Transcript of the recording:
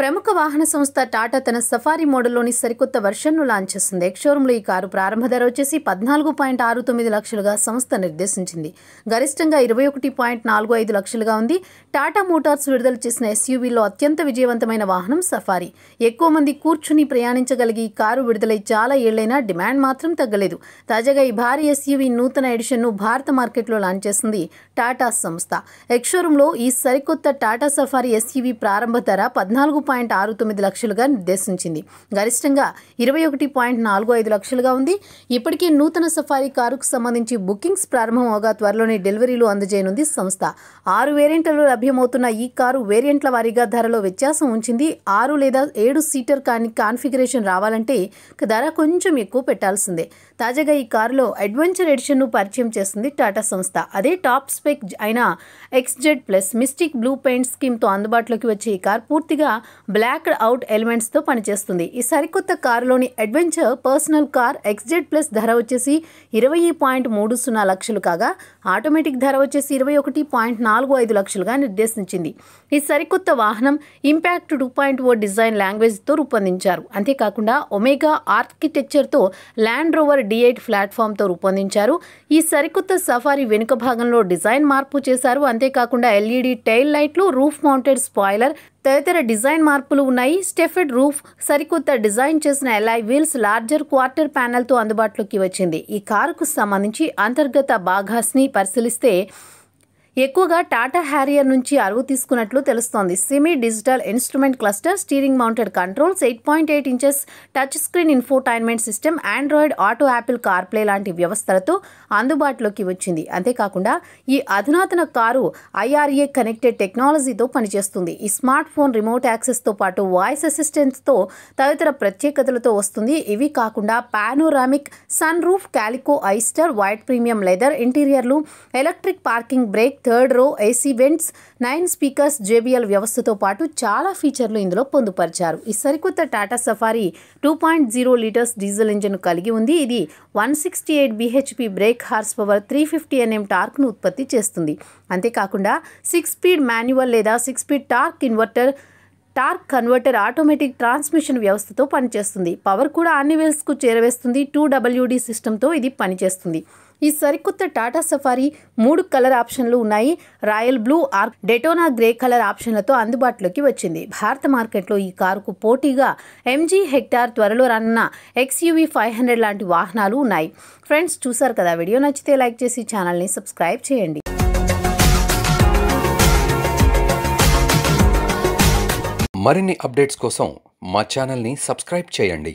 ప్రముఖ వాహన సంస్థ టాటా తన సఫారీ మోడల్లోని సరికొత్త వెర్షన్ను లాంచ్ చేసింది ఎక్స్షోరూంలో ఈ కారు ప్రారంభ ధర వచ్చేసి పద్నాలుగు పాయింట్ ఆరు తొమ్మిది లక్షలుగా సంస్థ నిర్దేశించింది గరిష్టంగా ఇరవై ఒకటి పాయింట్ నాలుగు ఐదు లక్షలుగా ఉంది టాటా మోటార్స్ విడుదల చేసిన ఎస్యూవీలో అత్యంత విజయవంతమైన వాహనం సఫారీ ఎక్కువ మంది కూర్చుని ప్రయాణించగలిగి ఈ కారు విడుదలై చాలా ఏళ్లైనా డిమాండ్ మాత్రం తగ్గలేదు తాజాగా ఈ భారీ ఎస్యూవీ నూతన ఎడిషన్ను భారత మార్కెట్లో లాంచ్ చేసింది టాటా సంస్థ ఎక్స్షోరూంలో ఈ సరికొత్త టాటా సఫారీ ఎస్యూవీ ప్రారంభ ధర పద్నాలుగు పాయింట్ ఆరు తొమ్మిది లక్షలుగా నిర్దేశించింది గరిష్టంగా ఇరవై ఒకటి పాయింట్ నాలుగు ఐదు లక్షలుగా ఉంది ఇప్పటికే నూతన సఫారీ కారుకు సంబంధించి బుకింగ్స్ ప్రారంభం అవగా త్వరలోనే డెలివరీలు అందజేయనుంది సంస్థ ఆరు వేరియంట్లలో లభ్యమవుతున్న ఈ కారు వేరియంట్ల వారీగా ధరలో వ్యత్యాసం ఉంచింది ఆరు లేదా ఏడు సీటర్ కాని కాన్ఫిగరేషన్ రావాలంటే ధర కొంచెం ఎక్కువ పెట్టాల్సిందే తాజాగా ఈ కారులో అడ్వెంచర్ ఎడిషన్ను పరిచయం చేస్తుంది టాటా సంస్థ అదే టాప్ స్పెక్ అయిన XZ plus mystic blue paint స్కీమ్తో అందుబాటులోకి వచ్చే ఈ కార్ పూర్తిగా బ్లాక్డ్ అవుట్ ఎలిమెంట్స్తో పనిచేస్తుంది ఈ సరికొత్త కారులోని adventure personal car XZ plus ధర వచ్చేసి ఇరవై పాయింట్ మూడు సున్నా లక్షలు కాగా ఆటోమేటిక్ ధర వచ్చేసి ఇరవై ఒకటి పాయింట్ నాలుగు ఐదు లక్షలుగా నిర్దేశించింది ఈ సరికొత్త వాహనం impact two point O design లాంగ్వేజ్తో రూపొందించారు అంతేకాకుండా ఒమేగా ఆర్కిటెక్చర్తో ల్యాండ్ రోవర్ డి ఎయిట్ ప్లాట్ఫామ్తో రూపొందించారు ఈ సరికొత్త సఫారీ వెనుక భాగంలో డిజైన్ మార్పు చేశారు అంతేకాకుండా ఎల్ఈడి e టైల్ లైట్లు రూఫ్ మౌంటెడ్ స్పాయిలర్ తదితర డిజైన్ మార్పులు ఉన్నాయి స్టెఫెడ్ రూఫ్ సరికొత్త డిజైన్ చేసిన ఎలై వీల్స్ లార్జర్ క్వార్టర్ ప్యానెల్తో అందుబాటులోకి వచ్చింది ఈ కారుకు సంబంధించి అంతర్గత బాగాస్ని పరిశీలిస్తే ఎక్కువగా టాటా హ్యారియర్ నుంచి అరువు తీసుకున్నట్లు తెలుస్తోంది semi digital instrument cluster steering mounted controls eight point eight inches touch screen infotainment system Android Auto Apple CarPlay లాంటి వ్యవస్థలతో అందుబాటులోకి వచ్చింది అంతేకాకుండా ఈ అధునాతన కారు ఐఆర్ఏ కనెక్టెడ్ టెక్నాలజీతో పనిచేస్తుంది ఈ స్మార్ట్ ఫోన్ రిమోట్ యాక్సెస్తో పాటు వాయిస్ అసిస్టెంట్స్తో తదితర ప్రత్యేకతలతో వస్తుంది ఇవి కాకుండా panoramic sun roof calico oyster white premium leather ఇంటీరియర్లు electric parking brake third row AC vents nine speakers JBL వ్యవస్థతో పాటు చాలా ఫీచర్లు ఇందులో పొందుపరిచారు ఈ సరికొత్త Tata Safari two point zero litres diesel engine కలిగి ఉంది ఇది one sixty eight BHP brake horse power three fifty NM టార్క్ను ఉత్పత్తి చేస్తుంది అంతేకాకుండా సిక్స్ స్పీడ్ మాన్యువల్ లేదా six speed torque inverter torque converter automatic transmission వ్యవస్థతో పనిచేస్తుంది పవర్ కూడా అన్ని వేల్స్కు చేరవేస్తుంది టూ డబ్ల్యూడి సిస్టంతో ఇది పనిచేస్తుంది ఈ సరికొత్త టాటా సఫారీ మూడు కలర్ ఆప్షన్లు ఉన్నాయి royal blue or Daytona grey colour ఆప్షన్లతో అందుబాటులోకి వచ్చింది భారత మార్కెట్లో ఈ కారుకు పోటీగా ఎంజీ హెక్టార్ త్వరలో రానున్న ఎక్స్యూవీ ఫైవ్ హండ్రెడ్ లాంటి వాహనాలు ఉన్నాయి ఫ్రెండ్స్ చూసారు కదా వీడియో నచ్చితే లైక్ చేసి ఛానల్ని సబ్స్క్రైబ్ చేయండి మరిన్ని అప్డేట్స్ కోసం మా ఛానల్ని సబ్స్క్రైబ్ చేయండి